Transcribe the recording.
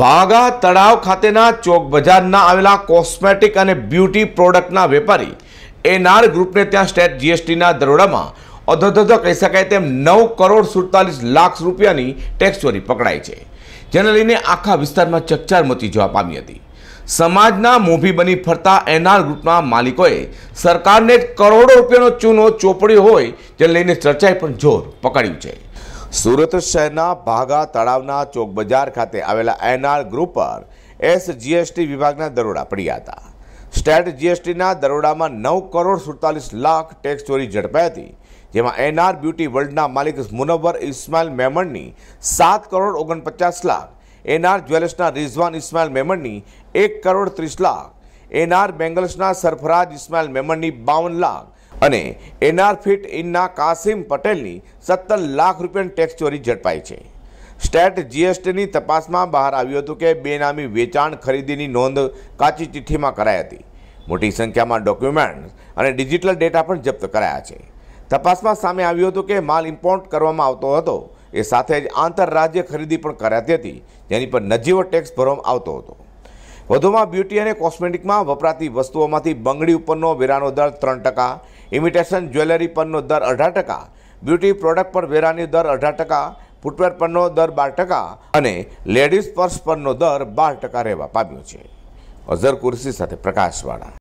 વાઘા તળાવ ખાતેના ચોક બજારના આવેલા કોસ્મેટિક અને બ્યુટી પ્રોડક્ટના વેપારી એનઆર ગ્રુપને ત્યાં સ્ટેટ જીએસટીના દરોડામાં અધધધ કહી શકાય તેમ નવ કરોડ સુડતાલીસ લાખ રૂપિયાની ટેક્સ ચોરી પકડાઈ છે જેને લઈને આખા વિસ્તારમાં ચકચાર મતી જોવા પામી હતી સમાજના મોભી બની ફરતા એનઆર ગ્રુપના માલિકોએ સરકારને કરોડો રૂપિયાનો ચૂનો ચોપડ્યો હોય જેને લઈને ચર્ચાએ પણ જોર પકડ્યું છે સુરત શહેરના ભાગા તળાવના ચોક બજાર ખાતે આવેલા એનઆર ગ્રુપ પર એસ જીએસટી વિભાગના દરોડા પડ્યા હતા સ્ટેટ જીએસટીના દરોડામાં નવ કરોડ સુડતાલીસ લાખ ટેક્સ ચોરી ઝડપાઈ હતી જેમાં એનઆર બ્યુટી વર્લ્ડના માલિક મુનવ્વર ઇસ્માઇલ મેમણની સાત કરોડ ઓગણપચાસ લાખ એનઆર જ્વેલર્સના રિઝવાન ઇસ્માઇલ મેમણની એક કરોડ ત્રીસ લાખ એનઆર બેંગલ્સના સરફરાજ ઇસ્માઇલ મેમણની બાવન લાખ અને એનઆરફિટ ઇનના કાસિમ પટેલની સત્તર લાખ રૂપિયાની ટેક્સ ચોરી ઝડપાઈ છે સ્ટેટ જીએસટીની તપાસમાં બહાર આવ્યું હતું કે બેનામી વેચાણ ખરીદીની નોંધ કાચી ચિઠ્ઠીમાં કરાઈ હતી મોટી સંખ્યામાં ડોક્યુમેન્ટ્સ અને ડિજિટલ ડેટા પણ જપ્ત કરાયા છે તપાસમાં સામે આવ્યું હતું કે માલ ઇમ્પોર્ટ કરવામાં આવતો હતો એ સાથે જ આંતરરાજ્ય ખરીદી પણ કરાતી હતી જેની પર નજીવો ટેક્સ ભરવામાં આવતો હતો વધુમાં બ્યુટી અને કોસ્મેટિકમાં વપરાતી વસ્તુઓમાંથી બંગડી ઉપરનો વેરાનો દર ત્રણ ટકા ઇમિટેશન જ્વેલરી પરનો દર અઢાર ટકા બ્યુટી પ્રોડક્ટ પર વેરાની દર અઢાર ટકા ફૂટવેર પરનો દર બાર ટકા અને લેડીઝ પર્સ પરનો દર બાર ટકા રહેવા પામ્યો છે અઝર કુરસી સાથે પ્રકાશવાળા